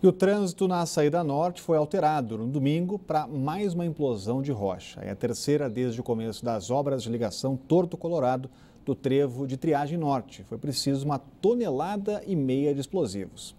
E o trânsito na saída norte foi alterado no domingo para mais uma implosão de rocha. É a terceira desde o começo das obras de ligação Torto Colorado do trevo de triagem norte. Foi preciso uma tonelada e meia de explosivos.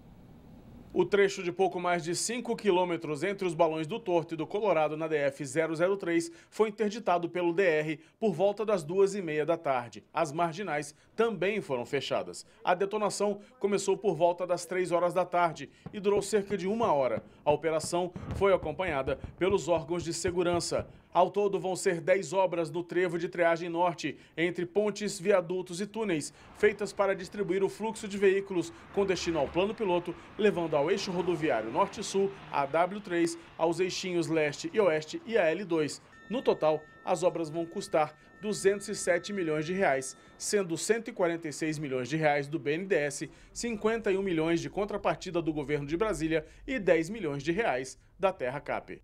O trecho de pouco mais de 5 quilômetros entre os balões do Torto e do Colorado na DF-003 foi interditado pelo DR por volta das duas e meia da tarde. As marginais também foram fechadas. A detonação começou por volta das 3 horas da tarde e durou cerca de uma hora. A operação foi acompanhada pelos órgãos de segurança. Ao todo, vão ser 10 obras no trevo de triagem norte, entre pontes, viadutos e túneis, feitas para distribuir o fluxo de veículos com destino ao plano piloto, levando ao eixo rodoviário norte-sul, a W3, aos eixinhos leste e oeste e a L2. No total, as obras vão custar 207 milhões de reais, sendo 146 milhões de reais do BNDES, 51 milhões de contrapartida do governo de Brasília e 10 milhões de reais da Terra Cap.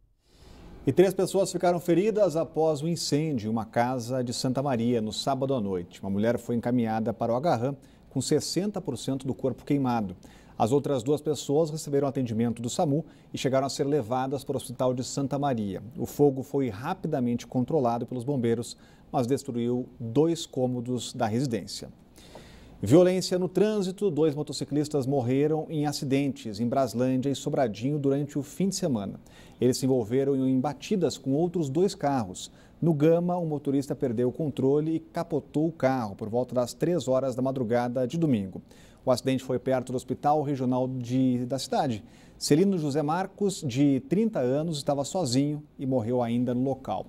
E três pessoas ficaram feridas após o incêndio em uma casa de Santa Maria no sábado à noite. Uma mulher foi encaminhada para o agarram com 60% do corpo queimado. As outras duas pessoas receberam atendimento do SAMU e chegaram a ser levadas para o hospital de Santa Maria. O fogo foi rapidamente controlado pelos bombeiros, mas destruiu dois cômodos da residência. Violência no trânsito: dois motociclistas morreram em acidentes em Braslândia e Sobradinho durante o fim de semana. Eles se envolveram em batidas com outros dois carros. No Gama, o motorista perdeu o controle e capotou o carro por volta das 3 horas da madrugada de domingo. O acidente foi perto do Hospital Regional de, da cidade. Celino José Marcos, de 30 anos, estava sozinho e morreu ainda no local.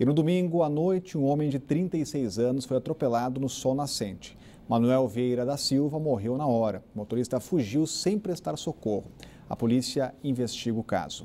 E no domingo à noite, um homem de 36 anos foi atropelado no sol nascente. Manuel Vieira da Silva morreu na hora. O motorista fugiu sem prestar socorro. A polícia investiga o caso.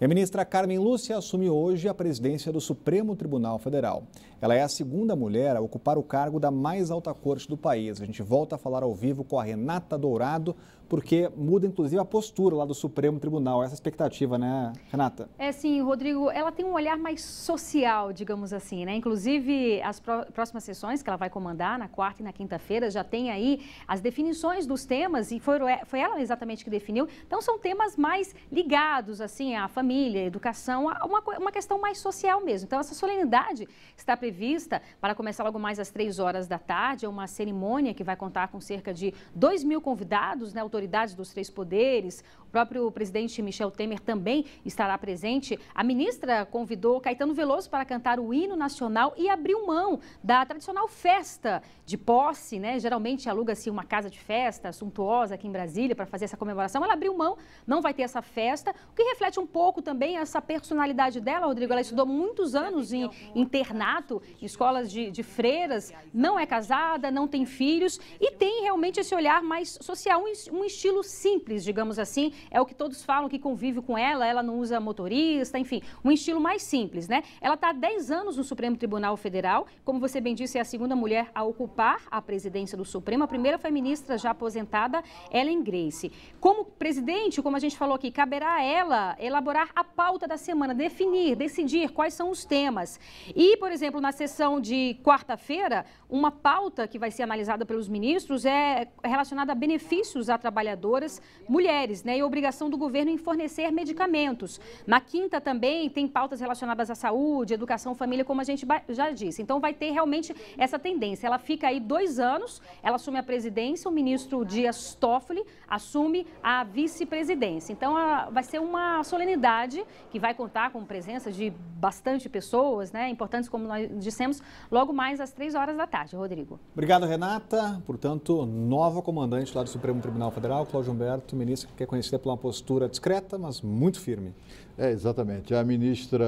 E a ministra Carmen Lúcia assume hoje a presidência do Supremo Tribunal Federal. Ela é a segunda mulher a ocupar o cargo da mais alta corte do país. A gente volta a falar ao vivo com a Renata Dourado, porque muda inclusive a postura lá do Supremo Tribunal. Essa expectativa, né, Renata? É sim, Rodrigo. Ela tem um olhar mais social, digamos assim, né? Inclusive, as próximas sessões que ela vai comandar, na quarta e na quinta-feira, já tem aí as definições dos temas e foi é, ela exatamente que definiu. Então, são temas mais ligados, assim, à família família, educação, uma, uma questão mais social mesmo. Então, essa solenidade está prevista para começar logo mais às três horas da tarde. É uma cerimônia que vai contar com cerca de dois mil convidados, né, autoridades dos três poderes. O próprio presidente Michel Temer também estará presente. A ministra convidou Caetano Veloso para cantar o hino nacional e abriu mão da tradicional festa de posse, né? Geralmente aluga-se uma casa de festa suntuosa aqui em Brasília para fazer essa comemoração. Ela abriu mão, não vai ter essa festa, o que reflete um pouco pouco também essa personalidade dela, Rodrigo. Ela estudou muitos anos em internato, em escolas de, de freiras, não é casada, não tem filhos e tem realmente esse olhar mais social, um, um estilo simples, digamos assim. É o que todos falam que convive com ela, ela não usa motorista, enfim, um estilo mais simples, né? Ela está há 10 anos no Supremo Tribunal Federal, como você bem disse, é a segunda mulher a ocupar a presidência do Supremo, a primeira foi ministra já aposentada, Ellen Grace. Como presidente, como a gente falou aqui, caberá a ela elaborar criar a pauta da semana, definir, decidir quais são os temas. E, por exemplo, na sessão de quarta-feira, uma pauta que vai ser analisada pelos ministros é relacionada a benefícios a trabalhadoras mulheres né, e obrigação do governo em fornecer medicamentos. Na quinta também tem pautas relacionadas à saúde, educação, família, como a gente já disse. Então vai ter realmente essa tendência. Ela fica aí dois anos, ela assume a presidência, o ministro Dias Toffoli assume a vice-presidência. Então a, vai ser uma solenidade cidade, que vai contar com presença de bastante pessoas, né, importantes, como nós dissemos, logo mais às três horas da tarde. Rodrigo. Obrigado, Renata. Portanto, nova comandante lá do Supremo Tribunal Federal, Cláudio Humberto, ministro que é conhecida pela uma postura discreta, mas muito firme. É, exatamente. A ministra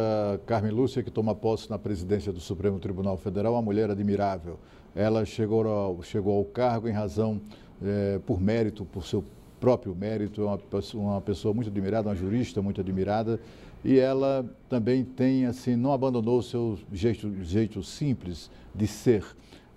Carmen Lúcia, que toma posse na presidência do Supremo Tribunal Federal, é uma mulher admirável. Ela chegou ao, chegou ao cargo em razão, é, por mérito, por seu próprio mérito, é uma, uma pessoa muito admirada, uma jurista muito admirada, e ela também tem, assim, não abandonou o seu jeito, jeito simples de ser.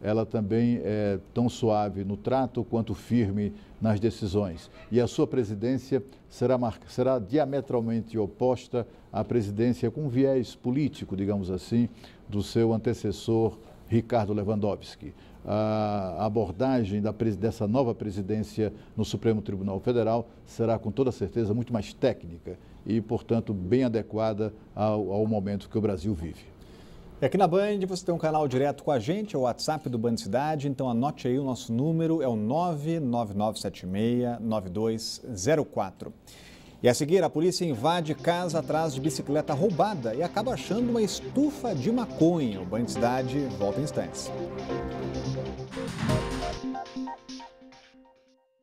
Ela também é tão suave no trato quanto firme nas decisões. E a sua presidência será, será diametralmente oposta à presidência com viés político, digamos assim, do seu antecessor Ricardo Lewandowski a abordagem da, dessa nova presidência no Supremo Tribunal Federal será, com toda certeza, muito mais técnica e, portanto, bem adequada ao, ao momento que o Brasil vive. É e aqui na Band você tem um canal direto com a gente, é o WhatsApp do Band Cidade, então anote aí o nosso número, é o 999769204. E a seguir, a polícia invade casa atrás de bicicleta roubada e acaba achando uma estufa de maconha. O Band Cidade volta em instantes.